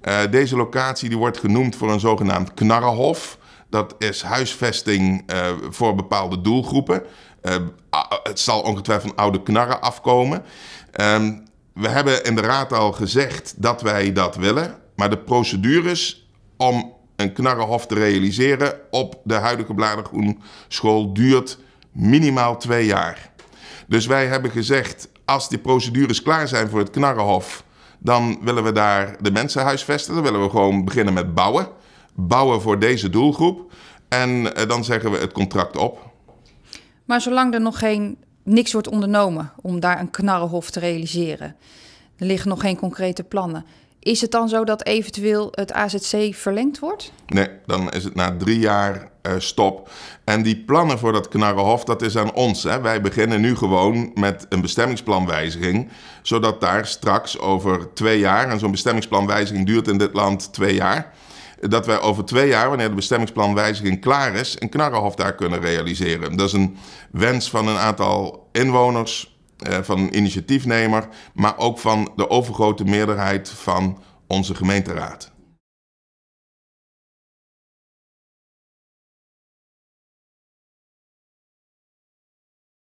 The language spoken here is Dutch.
Eh, deze locatie die wordt genoemd voor een zogenaamd knarrenhof. Dat is huisvesting eh, voor bepaalde doelgroepen. Eh, het zal ongetwijfeld van oude knarren afkomen. Ehm, we hebben in de raad al gezegd dat wij dat willen. Maar de procedures om een knarrenhof te realiseren op de huidige School duurt minimaal twee jaar. Dus wij hebben gezegd, als die procedures klaar zijn voor het knarrenhof dan willen we daar de mensen huisvesten. Dan willen we gewoon beginnen met bouwen. Bouwen voor deze doelgroep. En eh, dan zeggen we het contract op. Maar zolang er nog geen, niks wordt ondernomen om daar een knarrenhof te realiseren, er liggen nog geen concrete plannen. Is het dan zo dat eventueel het AZC verlengd wordt? Nee, dan is het na drie jaar eh, stop. En die plannen voor dat Knarrenhof, dat is aan ons. Hè. Wij beginnen nu gewoon met een bestemmingsplanwijziging. Zodat daar straks over twee jaar, en zo'n bestemmingsplanwijziging duurt in dit land twee jaar dat wij over twee jaar, wanneer de bestemmingsplanwijziging klaar is, een knarrenhof daar kunnen realiseren. Dat is een wens van een aantal inwoners eh, van een initiatiefnemer, maar ook van de overgrote meerderheid van onze gemeenteraad.